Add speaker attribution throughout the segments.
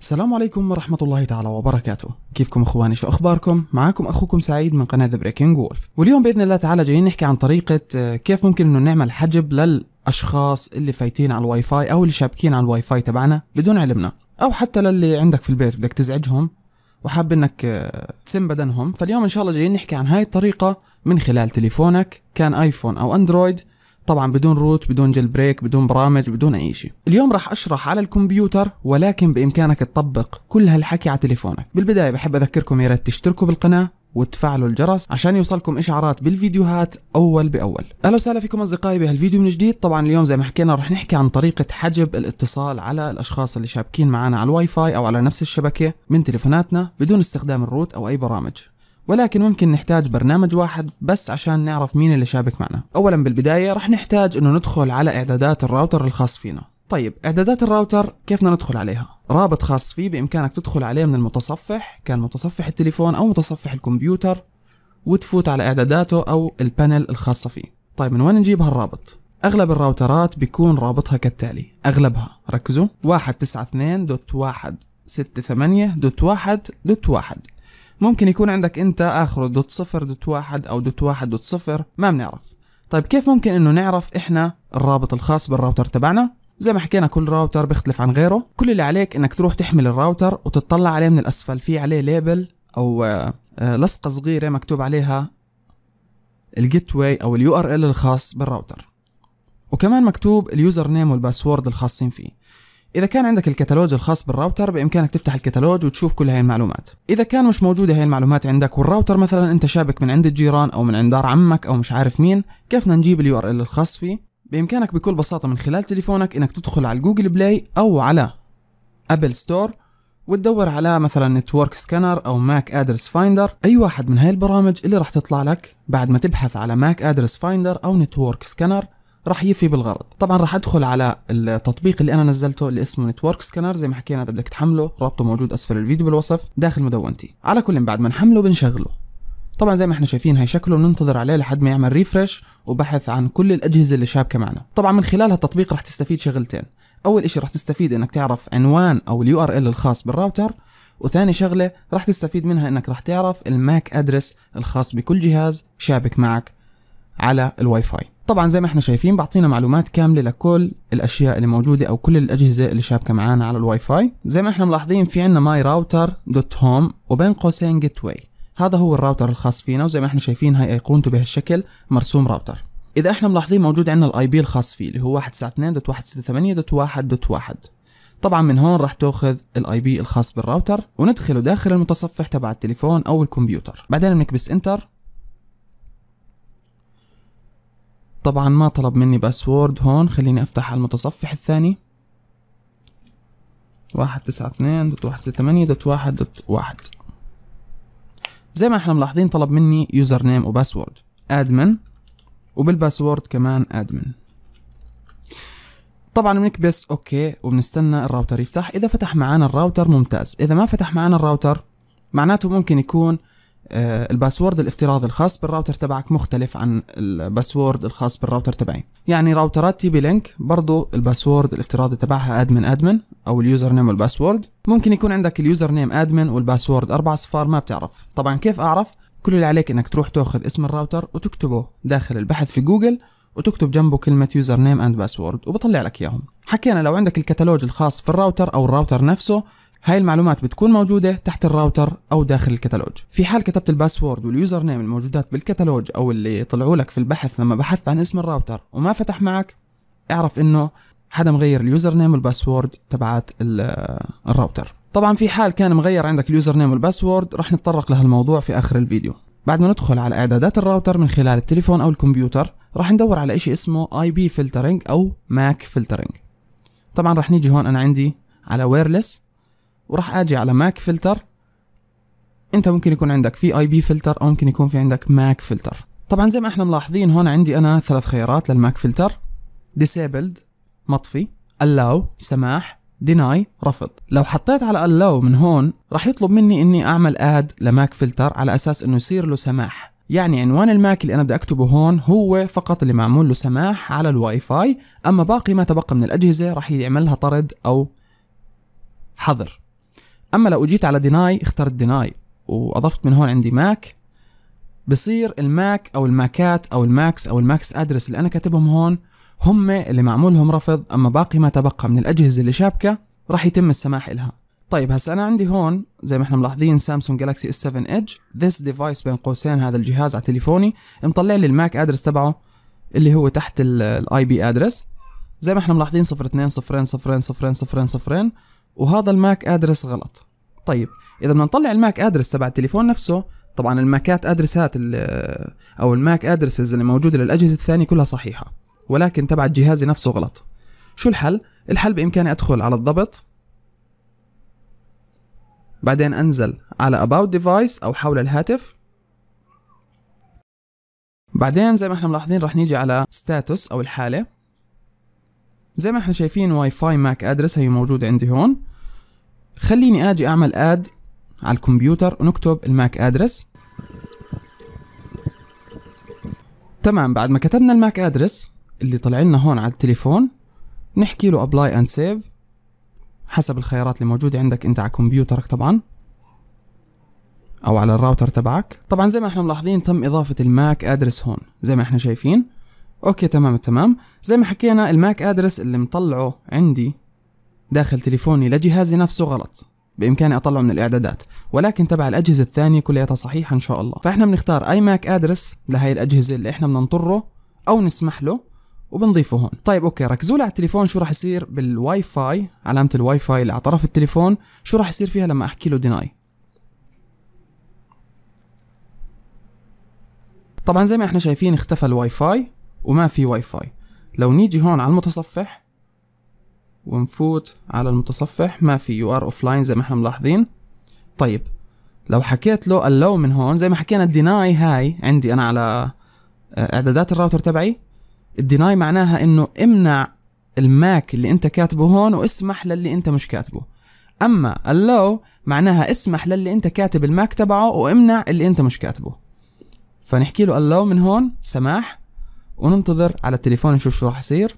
Speaker 1: السلام عليكم ورحمة الله تعالى وبركاته كيفكم اخواني شو اخباركم معاكم اخوكم سعيد من قناة The بريكنج وولف واليوم باذن الله تعالى جايين نحكي عن طريقة آه، كيف ممكن انه نعمل حجب للاشخاص اللي فايتين على الواي فاي او اللي شابكين على الواي فاي تبعنا بدون علمنا او حتى للي عندك في البيت بدك تزعجهم وحاب انك آه، تسم بدنهم فاليوم ان شاء الله جايين نحكي عن هاي الطريقة من خلال تليفونك كان ايفون او اندرويد طبعا بدون روت بدون جيل بريك بدون برامج بدون اي شيء اليوم راح اشرح على الكمبيوتر ولكن بامكانك تطبق كل هالحكي على تليفونك بالبدايه بحب اذكركم يا ريت تشتركوا بالقناه وتفعلوا الجرس عشان يوصلكم اشعارات بالفيديوهات اول باول اهلا وسهلا فيكم اصدقائي بهالفيديو من جديد طبعا اليوم زي ما حكينا رح نحكي عن طريقه حجب الاتصال على الاشخاص اللي شابكين معنا على الواي فاي او على نفس الشبكه من تليفوناتنا بدون استخدام الروت او اي برامج ولكن ممكن نحتاج برنامج واحد بس عشان نعرف مين اللي شابك معنا اولا بالبداية راح نحتاج انه ندخل على اعدادات الراوتر الخاص فينا طيب اعدادات الراوتر كيف ندخل عليها رابط خاص فيه بامكانك تدخل عليه من المتصفح كان متصفح التليفون او متصفح الكمبيوتر وتفوت على اعداداته او البانل الخاصة فيه طيب من وين نجيب هالرابط اغلب الراوترات بيكون رابطها كالتالي اغلبها ركزوا 192.168.1.1 ممكن يكون عندك انت اخره دوت صفر دوت واحد او دوت واحد دوت صفر ما بنعرف طيب كيف ممكن انه نعرف احنا الرابط الخاص بالراوتر تبعنا زي ما حكينا كل راوتر بيختلف عن غيره كل اللي عليك انك تروح تحمل الراوتر وتطلع عليه من الاسفل في عليه ليبل او آه، آه، لصقه صغيره مكتوب عليها الجيت واي او اليو ار ال الخاص بالراوتر وكمان مكتوب اليوزر نيم والباسورد الخاصين فيه إذا كان عندك الكتالوج الخاص بالراوتر بإمكانك تفتح الكتالوج وتشوف كل هاي المعلومات إذا كان مش موجودة هاي المعلومات عندك والراوتر مثلا أنت شابك من عند الجيران أو من عند دار عمك أو مش عارف مين كيف نجيب اليو ار ال الخاص فيه بإمكانك بكل بساطة من خلال تليفونك إنك تدخل على جوجل بلاي أو على أبل ستور وتدور على مثلا نتورك سكانر او ماك ادرس فايندر اي واحد من هاي البرامج اللي راح تطلع لك بعد ما تبحث على ماك ادرس فايندر او نتورك سكانر راح يفي بالغرض طبعا راح ادخل على التطبيق اللي انا نزلته اللي اسمه نتورك سكانر زي ما حكينا اذا بدك تحمله رابطه موجود اسفل الفيديو بالوصف داخل مدونتي على كل بعد ما نحمله بنشغله طبعا زي ما احنا شايفين هي شكله بننتظر عليه لحد ما يعمل ريفرش وبحث عن كل الاجهزه اللي شابكه معنا طبعا من خلال هالتطبيق رح تستفيد شغلتين اول شيء رح تستفيد انك تعرف عنوان او اليو ار ال الخاص بالراوتر وثاني شغله رح تستفيد منها انك رح تعرف الماك ادرس الخاص بكل جهاز شابك معك على الواي فاي طبعا زي ما احنا شايفين بعطينا معلومات كاملة لكل الأشياء اللي موجودة أو كل الأجهزة اللي شابكة معانا على الواي فاي زي ما احنا ملاحظين في عنا ماي راوتر دوت هوم وبين قوسين جيت واي هذا هو الراوتر الخاص فينا وزي ما احنا شايفين هاي ايقونته بهالشكل مرسوم راوتر إذا احنا ملاحظين موجود عندنا الاي بي الخاص فيه اللي هو 192.168.1.1 طبعا من هون راح تاخذ الاي بي الخاص بالراوتر وندخله داخل المتصفح تبع التليفون او الكمبيوتر بعدين بنكبس انتر طبعا ما طلب مني باسورد هون خليني افتح على المتصفح الثاني واحد تسعة اثنين دوت واحد ستة ثمانية دوت واحد دوت واحد زي ما احنا ملاحظين طلب مني يوزر نيم وباسورد ادمن وبالباسورد كمان ادمن طبعا بنكبس اوكي وبنستنى الراوتر يفتح اذا فتح معانا الراوتر ممتاز اذا ما فتح معانا الراوتر معناته ممكن يكون آه، الباسورد الافتراضي الخاص بالراوتر تبعك مختلف عن الباسورد الخاص بالراوتر تبعي يعني راوترات تي بي لينك برضه الباسورد الافتراضي تبعها ادمن ادمن او اليوزر نيم والباسورد ممكن يكون عندك اليوزر نيم ادمن والباسورد اربع صفار ما بتعرف طبعا كيف اعرف كل اللي عليك انك تروح تاخذ اسم الراوتر وتكتبه داخل البحث في جوجل وتكتب جنبه كلمة يوزر نيم اند باسورد وبطلع لك اياهم حكينا لو عندك الكتالوج الخاص في الراوتر او الراوتر نفسه هاي المعلومات بتكون موجودة تحت الراوتر أو داخل الكتالوج في حال كتبت الباسورد واليوزر نيم الموجودات بالكتالوج أو اللي طلعوا لك في البحث لما بحثت عن اسم الراوتر وما فتح معك اعرف إنه حدا مغير اليوزر نيم والباسورد تبعت الراوتر طبعا في حال كان مغير عندك اليوزر نيم والباسورد رح نتطرق لهالموضوع في آخر الفيديو بعد ما ندخل على اعدادات الراوتر من خلال التليفون او الكمبيوتر راح ندور على شيء اسمه اي بي فلترنج او ماك فلترنج طبعا راح نيجي هون انا عندي على ويرلس وراح اجي على ماك فلتر انت ممكن يكون عندك في اي بي فلتر او ممكن يكون في عندك ماك فلتر طبعا زي ما احنا ملاحظين هون عندي انا ثلاث خيارات للماك فلتر ديسيبلد مطفي allow سماح deny رفض لو حطيت على allow من هون راح يطلب مني اني اعمل اد لماك فلتر على اساس انه يصير له سماح يعني عنوان الماك اللي انا بدي اكتبه هون هو فقط اللي معمول له سماح على الواي فاي اما باقي ما تبقى من الاجهزه راح يعملها طرد او حظر اما لو اجيت على ديناي اخترت ديناي واضفت من هون عندي ماك بصير الماك او الماكات او الماكس او الماكس ادرس اللي انا كاتبهم هون هم اللي معمولهم رفض اما باقي ما تبقى من الاجهزه اللي شابكه راح يتم السماح لها طيب هسا انا عندي هون زي ما احنا ملاحظين سامسونج جالاكسي اس 7 ايدج ذس ديفايس بين قوسين هذا الجهاز على تليفوني مطلع لي الماك ادرس تبعه اللي هو تحت الاي بي ادرس زي ما احنا ملاحظين 02 وهذا الماك ادرس غلط طيب اذا بدنا نطلع الماك ادرس تبع التليفون نفسه طبعا الماكات ادرسات او الماك ادرسز اللي موجوده للاجهزه الثانيه كلها صحيحه ولكن تبع جهازي نفسه غلط شو الحل الحل بامكاني ادخل على الضبط بعدين انزل على about device او حول الهاتف بعدين زي ما احنا ملاحظين رح نيجي على status او الحاله زي ما احنا شايفين واي فاي ماك ادرس هي موجودة عندي هون خليني اجي اعمل اد على الكمبيوتر ونكتب الماك ادرس تمام بعد ما كتبنا الماك ادرس اللي طلع لنا هون على التليفون نحكي له ابلاي اند سيف حسب الخيارات اللي موجودة عندك انت على كمبيوترك طبعا او على الراوتر تبعك طبعا زي ما احنا ملاحظين تم اضافة الماك ادرس هون زي ما احنا شايفين اوكي تمام تمام زي ما حكينا الماك ادرس اللي مطلعه عندي داخل تليفوني لجهازي نفسه غلط بامكاني اطلعه من الاعدادات ولكن تبع الاجهزه الثانيه كلياتها صحيحه ان شاء الله فاحنا بنختار اي ماك ادرس لهي الاجهزه اللي احنا بننطره او نسمح له وبنضيفه هون طيب اوكي ركزوا لي على التليفون شو راح يصير بالواي فاي علامه الواي فاي اللي على طرف التليفون شو راح يصير فيها لما احكي له ديناي طبعا زي ما احنا شايفين اختفى الواي فاي وما في واي فاي لو نيجي هون على المتصفح ونفوت على المتصفح ما في يو ار اوف لاين زي ما احنا ملاحظين طيب لو حكيت له اللو من هون زي ما حكينا الديناي هاي عندي انا على آه، اعدادات الراوتر تبعي الديناي معناها انه امنع الماك اللي انت كاتبه هون واسمح للي انت مش كاتبه اما اللو معناها اسمح للي انت كاتب الماك تبعه وامنع اللي انت مش كاتبه فنحكي له اللو من هون سماح وننتظر على التليفون نشوف شو راح يصير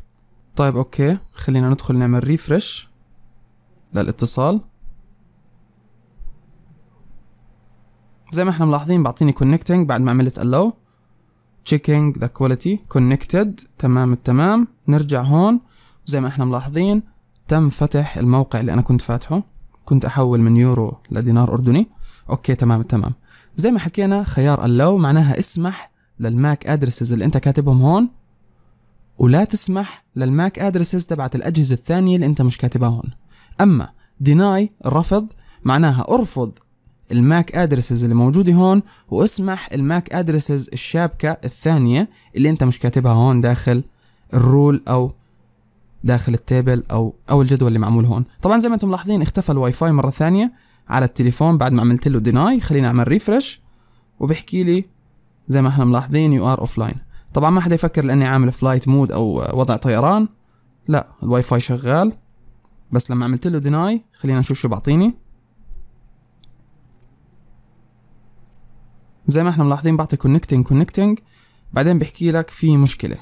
Speaker 1: طيب اوكي خلينا ندخل نعمل ريفرش للاتصال زي ما احنا ملاحظين بعطيني كونكتنج بعد ما عملت الو checking the quality connected تمام التمام نرجع هون زي ما احنا ملاحظين تم فتح الموقع اللي انا كنت فاتحه كنت احول من يورو لدينار اردني اوكي تمام التمام زي ما حكينا خيار allow معناها اسمح للماك ادرسز اللي انت كاتبهم هون ولا تسمح للماك ادرسز تبعت الاجهزه الثانيه اللي انت مش كاتبها هون اما ديناي رفض معناها ارفض الماك ادرسز اللي موجوده هون واسمح الماك ادرسز الشابكه الثانيه اللي انت مش كاتبها هون داخل الرول او داخل التيبل او او الجدول اللي معمول هون طبعا زي ما انتم ملاحظين اختفى الواي فاي مره ثانيه على التليفون بعد ما عملت له ديناي خليني اعمل ريفرش وبحكي لي زي ما احنا ملاحظين يو ار اوف لاين طبعا ما حدا يفكر لاني عامل فلايت مود او وضع طيران لا الواي فاي شغال بس لما عملت له ديناي خلينا نشوف شو بعطيني زي ما احنا ملاحظين بعطي كونكتنج كونكتنج بعدين بحكي لك في مشكله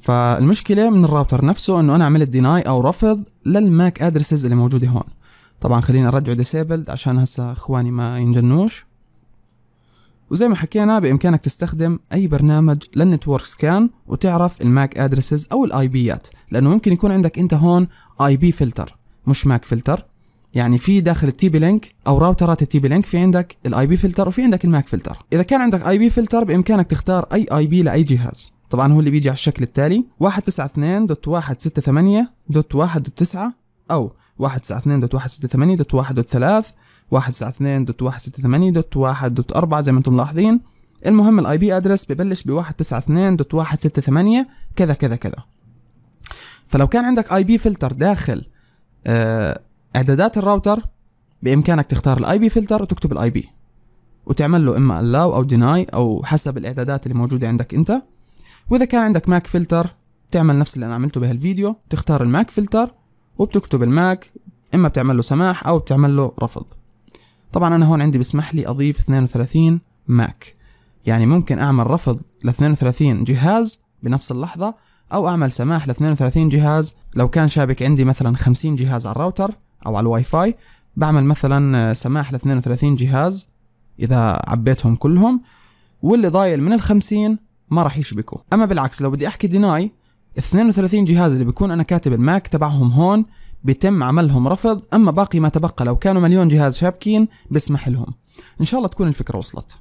Speaker 1: فالمشكله من الراوتر نفسه انه انا عملت ديناي او رفض للماك ادرسز اللي موجوده هون طبعا خليني ارجعه ديسيبلد عشان هسه اخواني ما ينجنوش وزي ما حكينا بامكانك تستخدم اي برنامج للنتورك سكان وتعرف الماك ادرسز او الاي بيات لانه ممكن يكون عندك انت هون اي بي فلتر مش ماك فلتر يعني في داخل التي بي لينك او راوترات التي بي لينك في عندك الاي بي فلتر وفي عندك الماك فلتر اذا كان عندك اي بي فلتر بامكانك تختار اي اي بي لاي جهاز طبعا هو اللي بيجي على الشكل التالي 192.168.1.9 او واحد تسعة دوت واحد ستة ثمانية دوت واحد دوت ثلاث واحد تسعة دوت واحد ستة ثمانية دوت واحد دوت أربعة زي ما انتم ملاحظين المهم الاي بي ادرس ببلش بواحد تسعة دوت واحد ستة ثمانية كذا كذا كذا فلو كان عندك اي بي فلتر داخل آه، اعدادات الراوتر بامكانك تختار الاي بي فلتر وتكتب الاي بي وتعمل له اما allow او deny او حسب الاعدادات اللي موجوده عندك انت واذا كان عندك ماك فلتر تعمل نفس اللي انا عملته بهالفيديو تختار الماك فلتر وبتكتب الماك اما بتعمل له سماح او بتعمل له رفض طبعا انا هون عندي بسمح لي اضيف 32 ماك يعني ممكن اعمل رفض ل 32 جهاز بنفس اللحظة او اعمل سماح ل 32 جهاز لو كان شابك عندي مثلا 50 جهاز على الراوتر او على الواي فاي بعمل مثلا سماح ل 32 جهاز اذا عبيتهم كلهم واللي ضايل من ال 50 ما راح يشبكوا اما بالعكس لو بدي احكي ديناي 32 جهاز اللي بيكون انا كاتب الماك تبعهم هون بيتم عملهم رفض اما باقي ما تبقى لو كانوا مليون جهاز شابكين بسمح لهم ان شاء الله تكون الفكره وصلت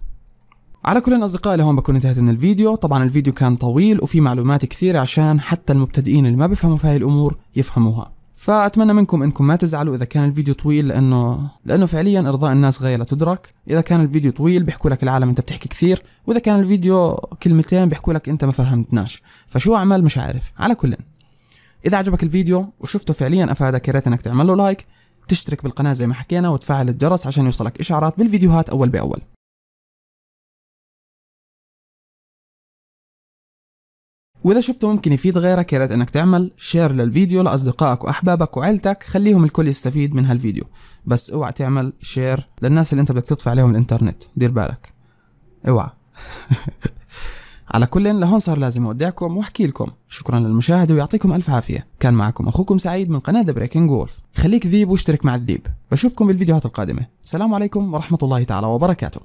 Speaker 1: على كل اصدقائي لهون بكون انتهت من الفيديو طبعا الفيديو كان طويل وفي معلومات كثيره عشان حتى المبتدئين اللي ما بيفهموا في هاي الامور يفهموها فأتمنى منكم أنكم ما تزعلوا إذا كان الفيديو طويل لأنه لأنه فعليا إرضاء الناس غاية لا تدرك إذا كان الفيديو طويل بيحكوا لك العالم أنت بتحكي كثير وإذا كان الفيديو كلمتين بيحكوا لك أنت ما فهمتناش فشو أعمل مش عارف على كل إذا عجبك الفيديو وشفته فعليا أفادك يا ريت إنك تعمل له لايك تشترك بالقناة زي ما حكينا وتفعل الجرس عشان يوصلك إشعارات بالفيديوهات أول بأول واذا شفته ممكن يفيد غيرك يا ريت انك تعمل شير للفيديو لاصدقائك واحبابك وعيلتك خليهم الكل يستفيد من هالفيديو بس اوعى تعمل شير للناس اللي انت بدك تطفي عليهم الانترنت دير بالك اوعى على كل لهون صار لازم اودعكم واحكي لكم شكرا للمشاهدة ويعطيكم الف عافية كان معكم اخوكم سعيد من قناة Breaking وولف خليك ذيب واشترك مع الذيب بشوفكم بالفيديوهات القادمة السلام عليكم ورحمة الله تعالى وبركاته